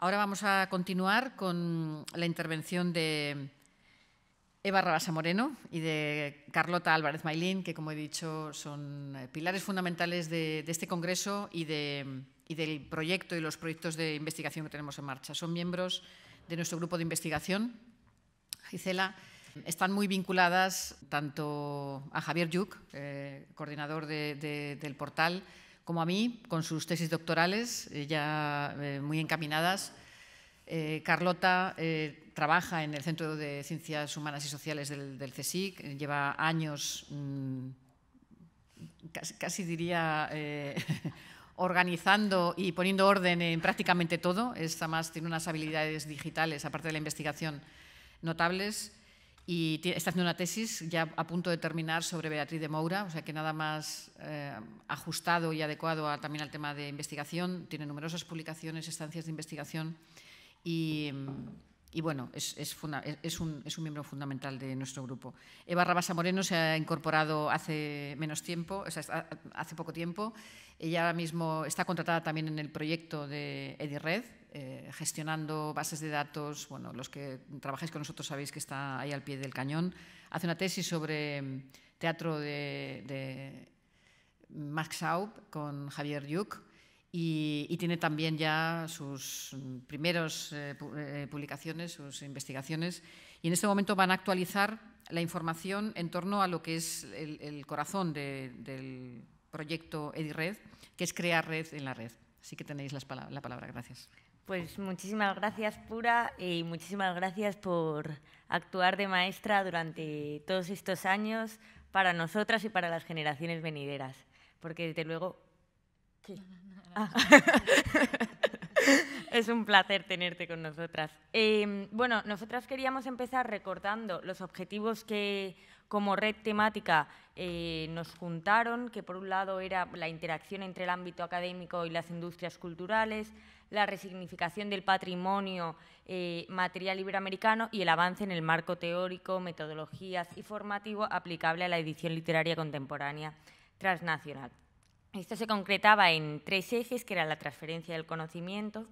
Ahora vamos a continuar con la intervención de Eva Rabasa Moreno y de Carlota Álvarez Mailín, que, como he dicho, son eh, pilares fundamentales de, este Congreso y, del proyecto y los proyectos de investigación que tenemos en marcha. Son miembros de nuestro grupo de investigación, Gisela. Están muy vinculadas tanto a Javier Yuc, eh, coordinador del portal, como a mí, con sus tesis doctorales eh, ya eh, muy encaminadas. Eh, Carlota trabaja en el Centro de Ciencias Humanas y Sociales del, CSIC, lleva años, mm, casi, diría, organizando y poniendo orden en prácticamente todo. Es, además tiene unas habilidades digitales, aparte de la investigación, notables. Y está haciendo una tesis ya a punto de terminar sobre Beatriz de Moura, o sea que nada más eh, ajustado y adecuado también al tema de investigación. Tiene numerosas publicaciones, estancias de investigación y, bueno, es, un, miembro fundamental de nuestro grupo. Eva Rabasa Moreno se ha incorporado hace menos tiempo, o sea, hace poco tiempo. Ella ahora mismo está contratada también en el proyecto de EDIRED. Eh, gestionando bases de datos. Bueno, los que trabajáis con nosotros sabéis que está ahí al pie del cañón. Hace una tesis sobre mm, teatro de, Max Schaub con Javier Yuk y, tiene también ya sus mm, primeras eh, eh, publicaciones, sus investigaciones. Y en este momento van a actualizar la información en torno a lo que es el, corazón del proyecto EdiRed, que es crear red en la red. Así que tenéis la palabra. Gracias. Pues muchísimas gracias, Pura, y muchísimas gracias por actuar de maestra durante todos estos años para nosotras y para las generaciones venideras. Porque desde luego... Ah. Es un placer tenerte con nosotras. Em, bueno, nosotras queríamos empezar recordando los objetivos que como red temática eh, nos juntaron, que por un lado era la interacción entre el ámbito académico y las industrias culturales, la resignificación del patrimonio eh, material iberoamericano y el avance en el marco teórico, metodologías y formativo aplicable a la edición literaria contemporánea transnacional. Esto se concretaba en tres ejes, que era la transferencia del conocimiento,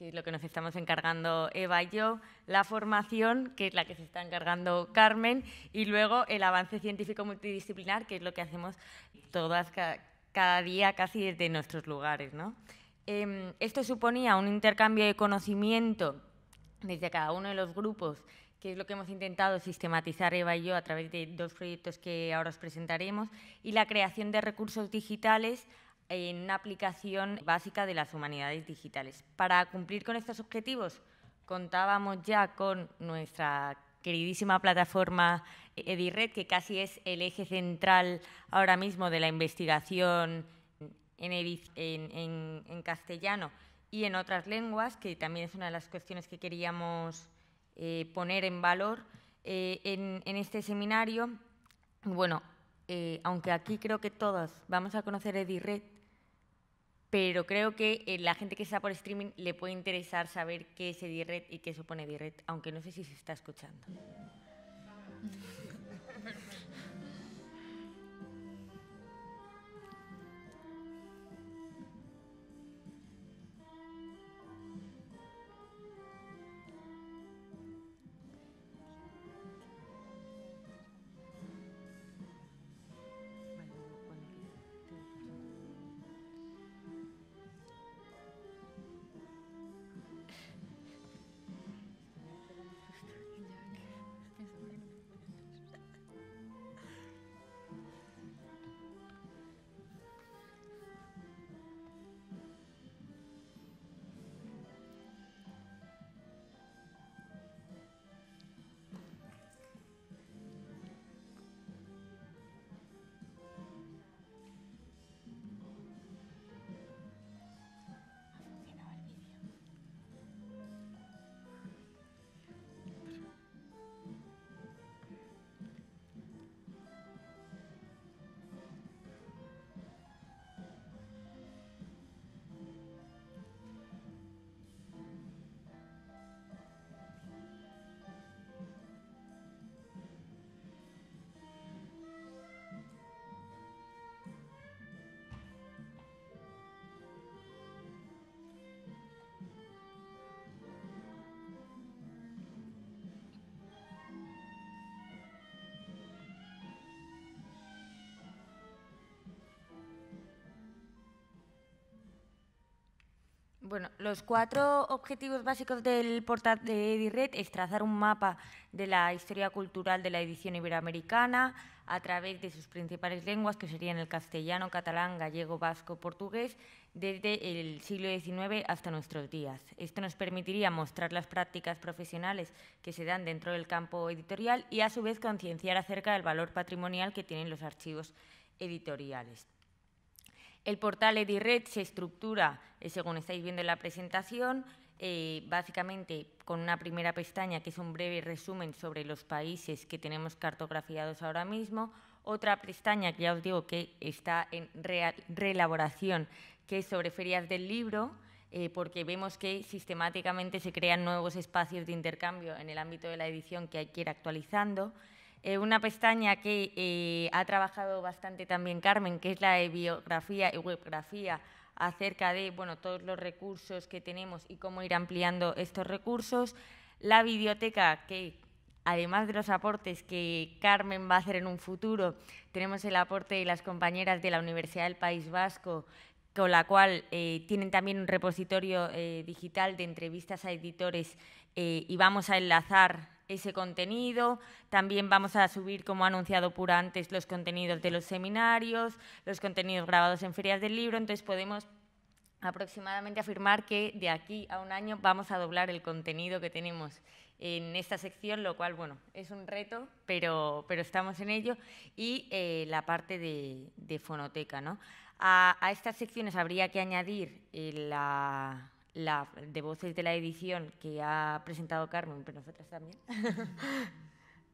que es lo que nos estamos encargando Eva y yo, la formación, que es la que se está encargando Carmen, y luego el avance científico multidisciplinar, que es lo que hacemos todas cada día casi desde nuestros lugares. ¿no? Em, esto suponía un intercambio de conocimiento desde cada uno de los grupos, que es lo que hemos intentado sistematizar Eva y yo a través de dos proyectos que ahora os presentaremos, y la creación de recursos digitales en una aplicación básica de las humanidades digitales. Para cumplir con estos objetivos, contábamos ya con nuestra queridísima plataforma EDIRED, que casi es el eje central ahora mismo de la investigación en, castellano y en otras lenguas, que también es una de las cuestiones que queríamos eh, poner en valor eh, en, este seminario. Bueno, eh, aunque aquí creo que todos vamos a conocer EDIRED, pero creo que eh, la gente que está por streaming le puede interesar saber qué es red y qué supone red aunque no sé si se está escuchando. Bueno, los cuatro objetivos básicos del portal de EDIRED es trazar un mapa de la historia cultural de la edición iberoamericana a través de sus principales lenguas, que serían el castellano, catalán, gallego, vasco, portugués, desde el siglo XIX hasta nuestros días. Esto nos permitiría mostrar las prácticas profesionales que se dan dentro del campo editorial y, a su vez, concienciar acerca del valor patrimonial que tienen los archivos editoriales. El portal EdiRed se estructura, eh, según estáis viendo en la presentación, eh, básicamente con una primera pestaña que es un breve resumen sobre los países que tenemos cartografiados ahora mismo, otra pestaña que ya os digo que está en reelaboración, que es sobre ferias del libro, eh, porque vemos que sistemáticamente se crean nuevos espacios de intercambio en el ámbito de la edición que hay que ir actualizando. Eh, una pestaña que eh, ha trabajado bastante también Carmen, que es la biografía y webgrafía acerca de todos los recursos que tenemos y cómo ir ampliando estos recursos. La biblioteca, que además de los aportes que Carmen va a hacer en un futuro, tenemos el aporte de las compañeras de la Universidad del País Vasco, con la cual eh, tienen también un repositorio digital de entrevistas a editores y vamos a enlazar ese contenido. También vamos a subir, como ha anunciado Pura antes, los contenidos de los seminarios, los contenidos grabados en ferias del libro. Entonces podemos aproximadamente afirmar que de aquí a un año vamos a doblar el contenido que tenemos en esta sección, lo cual, bueno, es un reto, pero, pero estamos en ello. Y eh, la parte de, fonoteca, ¿no? A, estas secciones habría que añadir eh, la la de voces de la edición que ha presentado Carmen, pero nosotras también,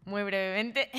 muy brevemente.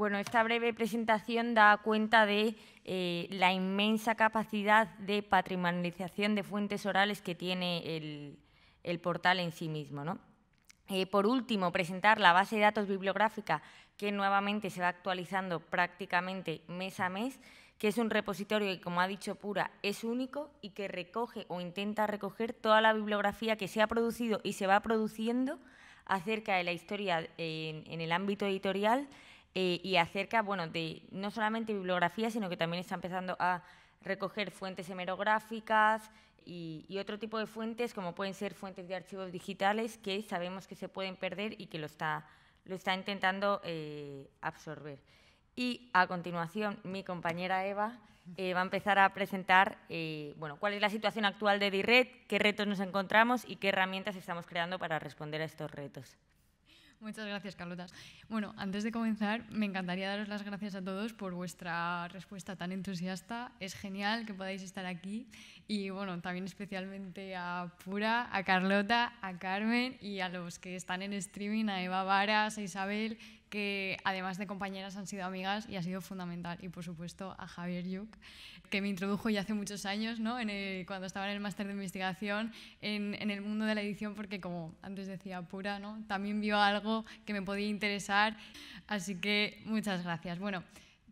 Bueno, esta breve presentación da cuenta de eh, la inmensa capacidad de patrimonialización de fuentes orales que tiene el, portal en sí mismo. Eh, por último, presentar la base de datos bibliográfica que nuevamente se va actualizando prácticamente mes a mes, que es un repositorio que, como ha dicho Pura, es único y que recoge o intenta recoger toda la bibliografía que se ha producido y se va produciendo acerca de la historia en el ámbito editorial eh, y acerca, bueno, de no solamente bibliografía, sino que también está empezando a recoger fuentes hemerográficas y, otro tipo de fuentes, como pueden ser fuentes de archivos digitales, que sabemos que se pueden perder y que lo está, intentando eh, absorber. Y a continuación, mi compañera Eva eh, va a empezar a presentar bueno, cuál es la situación actual de DIRED, qué retos nos encontramos y qué herramientas estamos creando para responder a estos retos. Muchas gracias, Carlotas. Bueno, antes de comenzar, me encantaría daros las gracias a todos por vuestra respuesta tan entusiasta. Es genial que podáis estar aquí. Y bueno, también especialmente a Pura, a Carlota, a Carmen y a los que están en streaming, a Eva Varas, a Isabel que además de compañeras han sido amigas y ha sido fundamental. Y por supuesto a Javier Yuk, que me introdujo ya hace muchos años, cuando estaba en el máster de investigación, en, el mundo de la edición, porque como antes decía Pura, ¿no? también vio algo que me podía interesar. Así que muchas gracias. Bueno,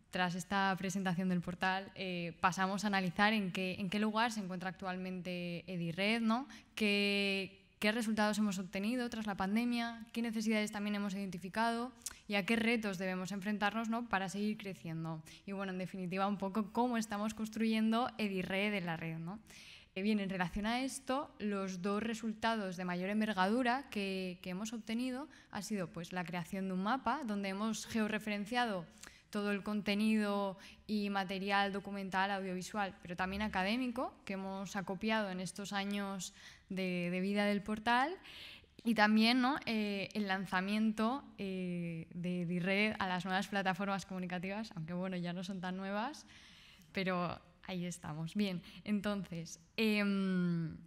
tras esta presentación del portal, eh, pasamos a analizar en qué, en qué lugar se encuentra actualmente Edirred ¿no? que qué resultados hemos obtenido tras la pandemia, qué necesidades también hemos identificado y a qué retos debemos enfrentarnos ¿no? para seguir creciendo. Y bueno, en definitiva, un poco cómo estamos construyendo Edirred de la red. ¿no? Eh, bien, en relación a esto, los dos resultados de mayor envergadura que, que hemos obtenido ha sido pues, la creación de un mapa donde hemos georreferenciado todo el contenido y material documental, audiovisual, pero también académico que hemos acopiado en estos años de, vida del portal. Y también ¿no? Eh, el lanzamiento eh, de red a las nuevas plataformas comunicativas, aunque bueno, ya no son tan nuevas, pero ahí estamos. Bien, entonces, em,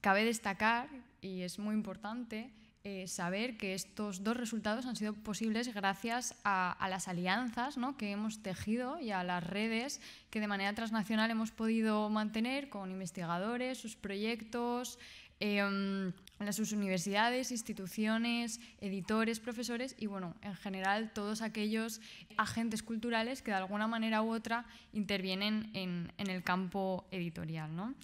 cabe destacar, y es muy importante, eh, saber que estos dos resultados han sido posibles gracias a, las alianzas que hemos tejido y a las redes que de manera transnacional hemos podido mantener con investigadores, sus proyectos, eh, sus universidades, instituciones, editores, profesores y, bueno, en general todos aquellos agentes culturales que de alguna manera u otra intervienen en, en el campo editorial. ¿no?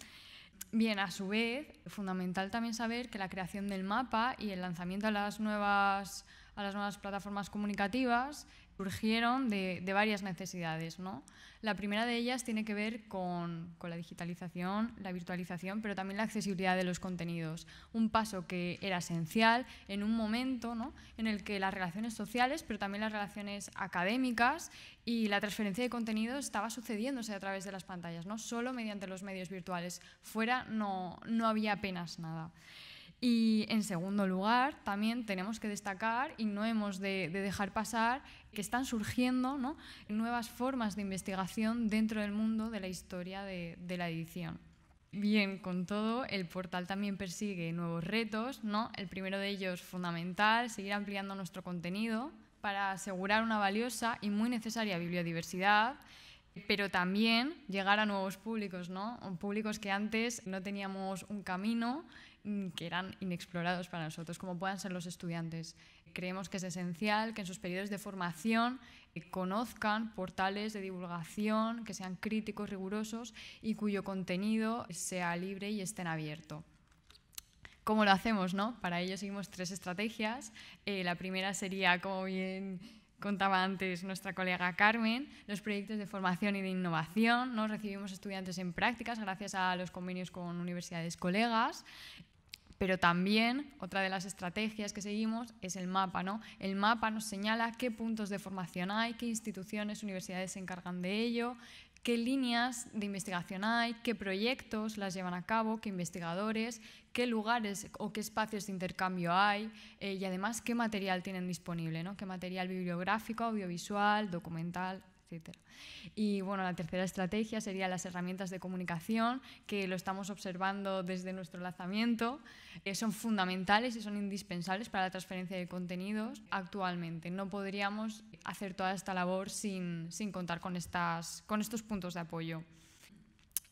Bien, a su vez, fundamental también saber que la creación del mapa y el lanzamiento a las nuevas, a las nuevas plataformas comunicativas surgieron de, varias necesidades. ¿no? La primera de ellas tiene que ver con, la digitalización, la virtualización, pero también la accesibilidad de los contenidos. Un paso que era esencial en un momento ¿no? en el que las relaciones sociales, pero también las relaciones académicas y la transferencia de contenidos estaba sucediéndose a través de las pantallas, ¿no? solo mediante los medios virtuales. Fuera no, no había apenas nada. Y en segundo lugar, también tenemos que destacar y no hemos de, dejar pasar que están surgiendo nuevas formas de investigación dentro del mundo de la historia de, de la edición. Bien, con todo, el portal también persigue nuevos retos, ¿no? El primero de ellos fundamental, seguir ampliando nuestro contenido para asegurar una valiosa y muy necesaria bibliodiversidad, pero también llegar a nuevos públicos, ¿no? Públicos que antes no teníamos un camino Mm, que eran inexplorados para nosotros, como puedan ser los estudiantes. Creemos que es esencial que en sus periodos de formación eh, conozcan portales de divulgación que sean críticos, rigurosos y cuyo contenido sea libre y estén abierto. ¿Cómo lo hacemos? Para ello seguimos tres estrategias. Eh, la primera sería, como bien contaba antes nuestra colega Carmen, los proyectos de formación y de innovación. Recibimos estudiantes en prácticas gracias a los convenios con universidades colegas pero también otra de las estrategias que seguimos es el mapa. ¿no? El mapa nos señala qué puntos de formación hay, qué instituciones, universidades se encargan de ello, qué líneas de investigación hay, qué proyectos las llevan a cabo, qué investigadores, qué lugares o qué espacios de intercambio hay eh, y además qué material tienen disponible, ¿no? qué material bibliográfico, audiovisual, documental, y bueno, la tercera estrategia sería las herramientas de comunicación, que lo estamos observando desde nuestro lanzamiento. Eh, son fundamentales y son indispensables para la transferencia de contenidos actualmente. No podríamos hacer toda esta labor sin, sin contar con, estas, con estos puntos de apoyo.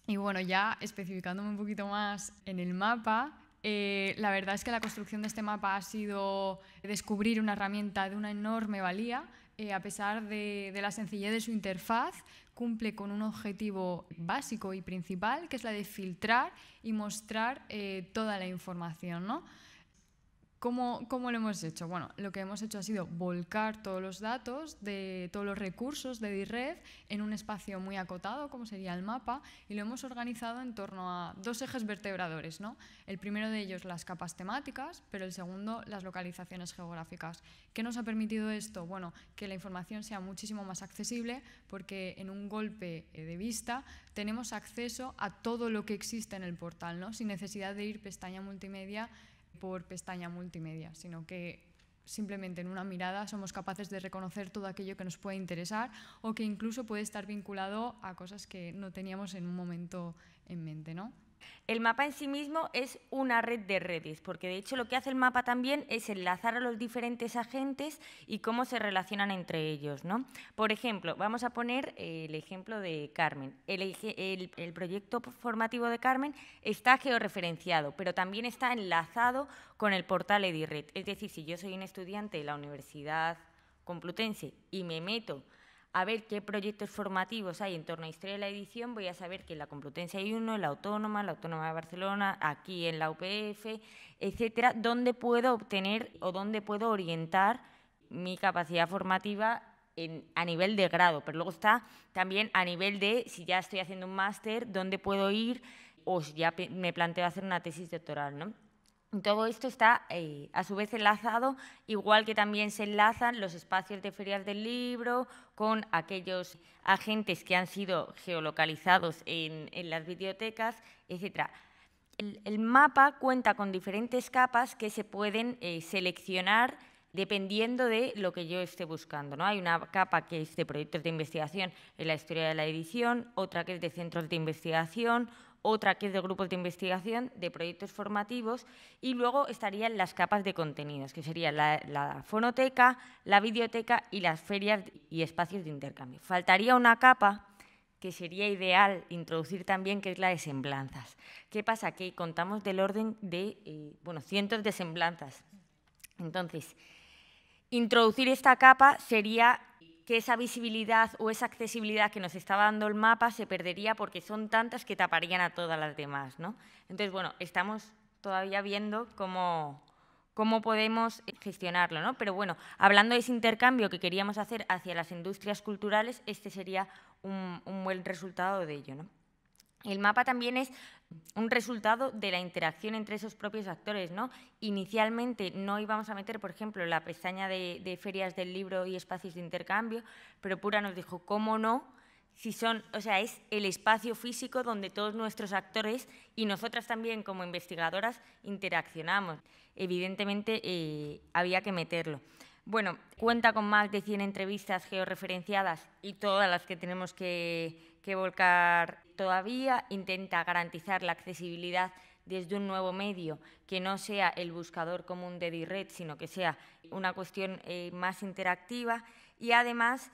Y bueno, ya especificándome un poquito más en el mapa, eh, la verdad es que la construcción de este mapa ha sido descubrir una herramienta de una enorme valía eh, a pesar de, la sencillez de su interfaz, cumple con un objetivo básico y principal, que es la de filtrar y mostrar eh, toda la información. ¿no? ¿Cómo, lo hemos hecho? Bueno, lo que hemos hecho ha sido volcar todos los datos de todos los recursos de DIRRED en un espacio muy acotado, como sería el mapa, y lo hemos organizado en torno a dos ejes vertebradores. ¿no? El primero de ellos, las capas temáticas, pero el segundo, las localizaciones geográficas. ¿Qué nos ha permitido esto? Bueno, que la información sea muchísimo más accesible, porque en un golpe de vista tenemos acceso a todo lo que existe en el portal, ¿no? sin necesidad de ir pestaña multimedia por pestaña multimedia, sino que simplemente en una mirada somos capaces de reconocer todo aquello que nos puede interesar o que incluso puede estar vinculado a cosas que no teníamos en un momento en mente, ¿no? El mapa en sí mismo es una red de redes, porque de hecho lo que hace el mapa también es enlazar a los diferentes agentes y cómo se relacionan entre ellos. Por ejemplo, vamos a poner eh, el ejemplo de Carmen. El, proyecto formativo de Carmen está georreferenciado, pero también está enlazado con el portal EdiRed. Es decir, si yo soy un estudiante de la Universidad Complutense y me meto a ver qué proyectos formativos hay en torno a historia de la edición, voy a saber que en la Complutense hay uno, en la Autónoma, la Autónoma de Barcelona, aquí en la UPF, etcétera, dónde puedo obtener o dónde puedo orientar mi capacidad formativa a nivel de grado, pero luego está también a nivel de si ya estoy haciendo un máster, dónde puedo ir o si ya me planteo hacer una tesis doctoral, ¿no? Todo esto está eh, a su vez enlazado, igual que también se enlazan los espacios de ferias del libro con aquellos agentes que han sido geolocalizados en, las bibliotecas, etc. El, mapa cuenta con diferentes capas que se pueden eh, seleccionar dependiendo de lo que yo esté buscando. ¿no? Hay una capa que es de proyectos de investigación en la historia de la edición, otra que es de centros de investigación, otra que es de grupos de investigación, de proyectos formativos, y luego estarían las capas de contenidos, que serían la, fonoteca, la videoteca y las ferias y espacios de intercambio. Faltaría una capa que sería ideal introducir también, que es la de semblanzas. ¿Qué pasa? Que contamos del orden de eh, cientos de semblanzas. Entonces, introducir esta capa sería que esa visibilidad o esa accesibilidad que nos estaba dando el mapa se perdería porque son tantas que taparían a todas las demás. ¿no? Entonces, bueno, estamos todavía viendo cómo, cómo podemos gestionarlo. ¿no? Pero bueno, hablando de ese intercambio que queríamos hacer hacia las industrias culturales, este sería un, un buen resultado de ello. ¿no? El mapa también es un resultado de la interacción entre esos propios actores. ¿no? Inicialmente no íbamos a meter, por ejemplo, la pestaña de, ferias del libro y espacios de intercambio, pero Pura nos dijo, ¿cómo no? Si son, o sea, es el espacio físico donde todos nuestros actores y nosotras también como investigadoras interaccionamos. Evidentemente eh, había que meterlo. Bueno, cuenta con más de 100 entrevistas georreferenciadas y todas las que tenemos que volcar todavía intenta garantizar la accesibilidad desde un nuevo medio que no sea el buscador común de Red, sino que sea una cuestión eh, más interactiva. Y además,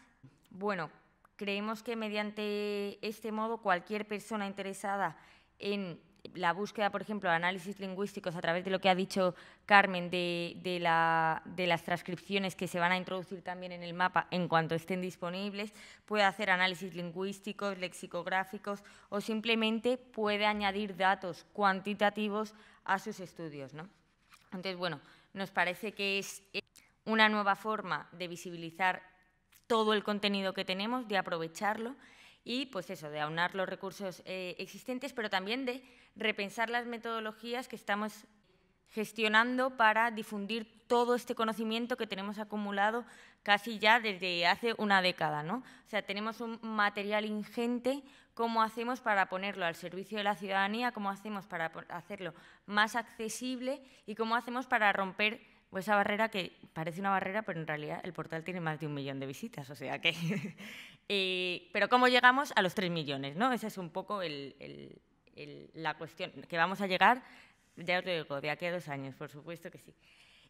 bueno, creemos que mediante este modo cualquier persona interesada en la búsqueda, por ejemplo, de análisis lingüísticos a través de lo que ha dicho Carmen de, las transcripciones que se van a introducir también en el mapa en cuanto estén disponibles, puede hacer análisis lingüísticos, lexicográficos o simplemente puede añadir datos cuantitativos a sus estudios. Entonces, bueno, nos parece que es una nueva forma de visibilizar todo el contenido que tenemos, de aprovecharlo y pues eso, de aunar los recursos eh, existentes, pero también de repensar las metodologías que estamos gestionando para difundir todo este conocimiento que tenemos acumulado casi ya desde hace una década. ¿no? O sea, tenemos un material ingente, ¿cómo hacemos para ponerlo al servicio de la ciudadanía? ¿Cómo hacemos para hacerlo más accesible? ¿Y cómo hacemos para romper pues, esa barrera que parece una barrera, pero en realidad el portal tiene más de un millón de visitas? O sea que Eh, pero ¿cómo llegamos a los 3 millones? ¿no? Esa es un poco la cuestión que vamos a llegar, ya os digo, de aquí a dos años, por supuesto que sí.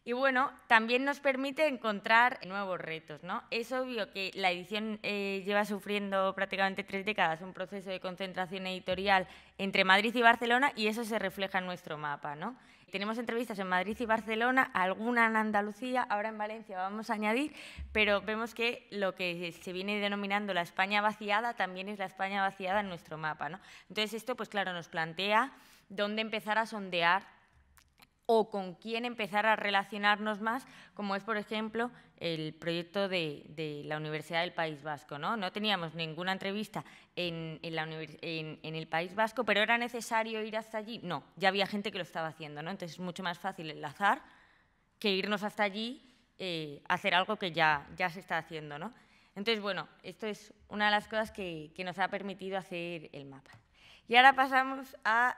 Y bueno, también nos permite encontrar nuevos retos, ¿no? Es obvio que la edición eh, lleva sufriendo prácticamente tres décadas un proceso de concentración editorial entre Madrid y Barcelona y eso se refleja en nuestro mapa, ¿no? Tenemos entrevistas en Madrid y Barcelona, alguna en Andalucía, ahora en Valencia vamos a añadir, pero vemos que lo que se viene denominando la España vaciada también es la España vaciada en nuestro mapa. ¿no? Entonces esto, pues claro, nos plantea dónde empezar a sondear o con quién empezar a relacionarnos más, como es, por ejemplo, el proyecto de, la Universidad del País Vasco. No, no teníamos ninguna entrevista en, la en, el País Vasco, pero ¿era necesario ir hasta allí? No, ya había gente que lo estaba haciendo, ¿no? entonces es mucho más fácil enlazar que irnos hasta allí, eh, hacer algo que ya, ya se está haciendo. ¿no? Entonces, bueno, esto es una de las cosas que, que nos ha permitido hacer el mapa. Y ahora pasamos a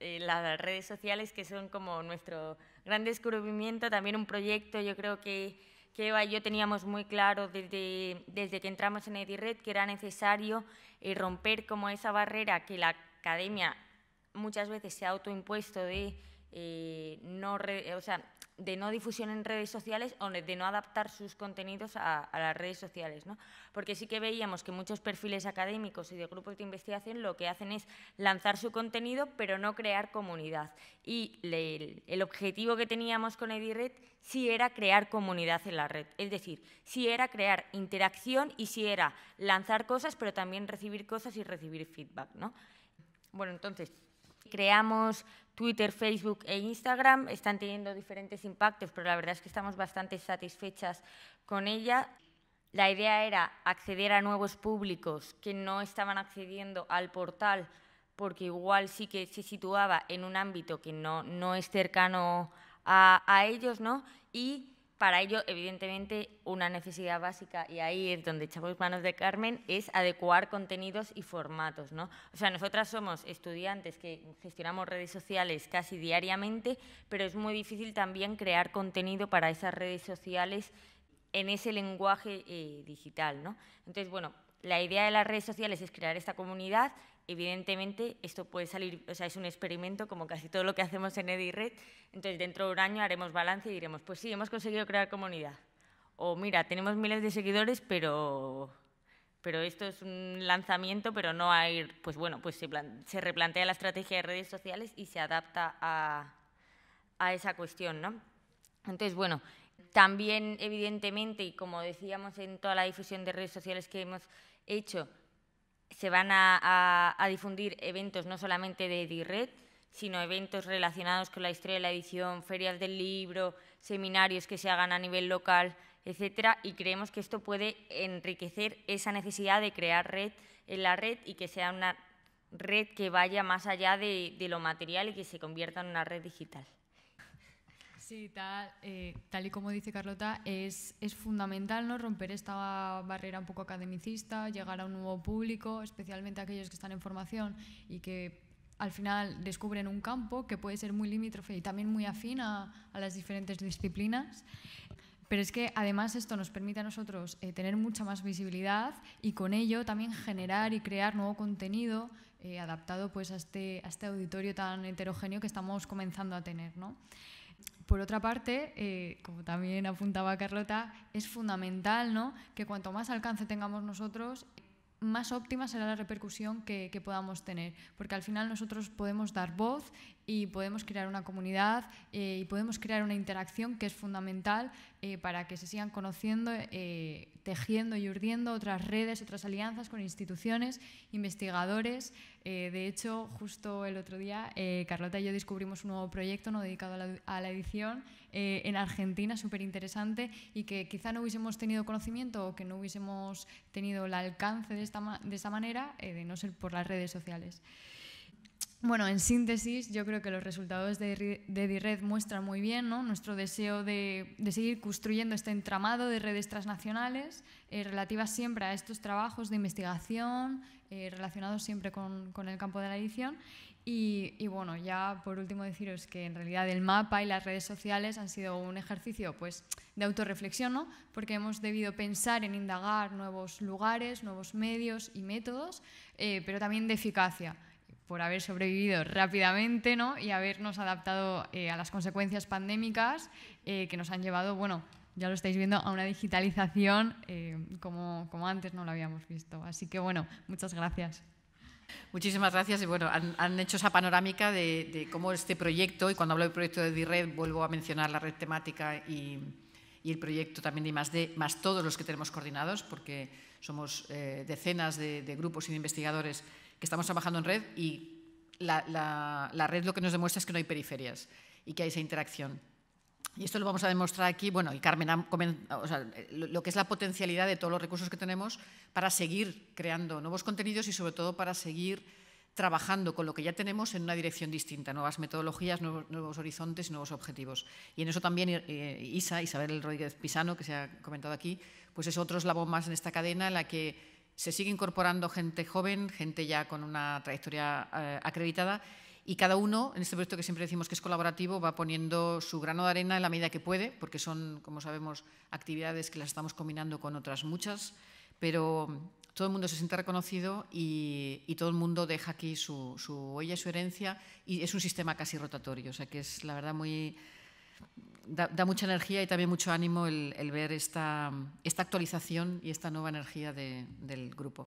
eh, las redes sociales que son como nuestro gran descubrimiento, también un proyecto, yo creo que, Eva y yo teníamos muy claro desde, desde que entramos en EdiRed que era necesario eh, romper como esa barrera que la academia muchas veces se ha autoimpuesto de eh, no, de no difusión en redes sociales o de no adaptar sus contenidos a, las redes sociales, ¿no? Porque sí que veíamos que muchos perfiles académicos y de grupos de investigación lo que hacen es lanzar su contenido, pero no crear comunidad. Y el, objetivo que teníamos con EdiRed sí era crear comunidad en la red, es decir, sí era crear interacción y sí era lanzar cosas, pero también recibir cosas y recibir feedback, ¿no? Bueno, entonces creamos Twitter, Facebook e Instagram están teniendo diferentes impactos, pero la verdad es que estamos bastante satisfechas con ella. La idea era acceder a nuevos públicos que no estaban accediendo al portal porque igual sí que se situaba en un ámbito que no, no es cercano a, a ellos, ¿no? Y para ello, evidentemente, una necesidad básica, y ahí es donde echamos manos de Carmen, es adecuar contenidos y formatos. ¿no? O sea, nosotras somos estudiantes que gestionamos redes sociales casi diariamente, pero es muy difícil también crear contenido para esas redes sociales en ese lenguaje eh, digital. ¿no? Entonces, bueno, la idea de las redes sociales es crear esta comunidad evidentemente esto puede salir, o sea, es un experimento como casi todo lo que hacemos en EdiRed, entonces dentro de un año haremos balance y diremos, pues sí, hemos conseguido crear comunidad. O mira, tenemos miles de seguidores, pero, pero esto es un lanzamiento, pero no hay, pues bueno, pues se, se replantea la estrategia de redes sociales y se adapta a, esa cuestión, ¿no? Entonces, bueno, también evidentemente, y como decíamos en toda la difusión de redes sociales que hemos hecho, se van a, difundir eventos no solamente de DIRED, sino eventos relacionados con la historia de la edición, ferias del libro, seminarios que se hagan a nivel local, etcétera, y creemos que esto puede enriquecer esa necesidad de crear red en la red y que sea una red que vaya más allá de lo material y que se convierta en una red digital. Sí, tal, eh, tal y como dice Carlota, es, es fundamental ¿no? romper esta barrera un poco academicista, llegar a un nuevo público, especialmente aquellos que están en formación y que al final descubren un campo que puede ser muy limítrofe y también muy afín a, las diferentes disciplinas. Pero es que además esto nos permite a nosotros eh, tener mucha más visibilidad y con ello también generar y crear nuevo contenido eh, adaptado pues, a, este, a este auditorio tan heterogéneo que estamos comenzando a tener. ¿no? Por otra parte, eh, como también apuntaba Carlota, es fundamental que cuanto más alcance tengamos nosotros, más óptima será la repercusión que podamos tener, porque al final nosotros podemos dar voz y podemos crear una comunidad eh, y podemos crear una interacción que es fundamental eh, para que se sigan conociendo, eh, tejiendo y urdiendo otras redes, otras alianzas con instituciones, investigadores. de hecho, justo el otro día, Carlota y yo descubrimos un nuevo proyecto no dedicado a la, edición en Argentina, súper interesante, y que quizá no hubiésemos tenido conocimiento o que no hubiésemos tenido el alcance de esta, de esta manera, de no ser por las redes sociales. Bueno, en síntesis, yo creo que los resultados de, DIRED muestran muy bien nuestro deseo de, seguir construyendo este entramado de redes transnacionales eh, relativas siempre a estos trabajos de investigación, eh, relacionados siempre con, el campo de la edición. Y, bueno, ya por último deciros que en realidad el mapa y las redes sociales han sido un ejercicio pues, de autorreflexión, porque hemos debido pensar en indagar nuevos lugares, nuevos medios y métodos, eh, pero también de eficacia por haber sobrevivido rápidamente ¿no? y habernos adaptado eh, a las consecuencias pandémicas eh, que nos han llevado, bueno, ya lo estáis viendo, a una digitalización eh, como, como antes no lo habíamos visto. Así que bueno, muchas gracias. Muchísimas gracias. Y bueno, han, han hecho esa panorámica de, de, cómo este proyecto, y cuando hablo del proyecto de DIRED, vuelvo a mencionar la red temática y, y el proyecto también de más de más todos los que tenemos coordinados, porque somos decenas de, de, grupos y de investigadores que estamos trabajando en red y la, red lo que nos demuestra es que no hay periferias y que hay esa interacción. Y esto lo vamos a demostrar aquí, bueno, y Carmen, lo que es la potencialidad de todos los recursos que tenemos para seguir creando nuevos contenidos y sobre todo para seguir trabajando con lo que ya tenemos en una dirección distinta, nuevas metodologías, nuevos, horizontes y nuevos objetivos. Y en eso también eh, Isa, Isabel Rodríguez Pisano, que se ha comentado aquí, pues es otro eslabón más en esta cadena en la que se sigue incorporando gente joven, gente ya con una trayectoria eh, acreditada y cada uno en este proyecto que siempre decimos que es colaborativo va poniendo su grano de arena en la medida que puede, porque son, como sabemos, actividades que las estamos combinando con otras muchas, pero todo el mundo se siente reconocido y, todo el mundo deja aquí su, su y su herencia y es un sistema casi rotatorio, o sea que es la verdad muy da, mucha energía y también mucho ánimo el, ver esta, esta, actualización y esta nueva energía del grupo.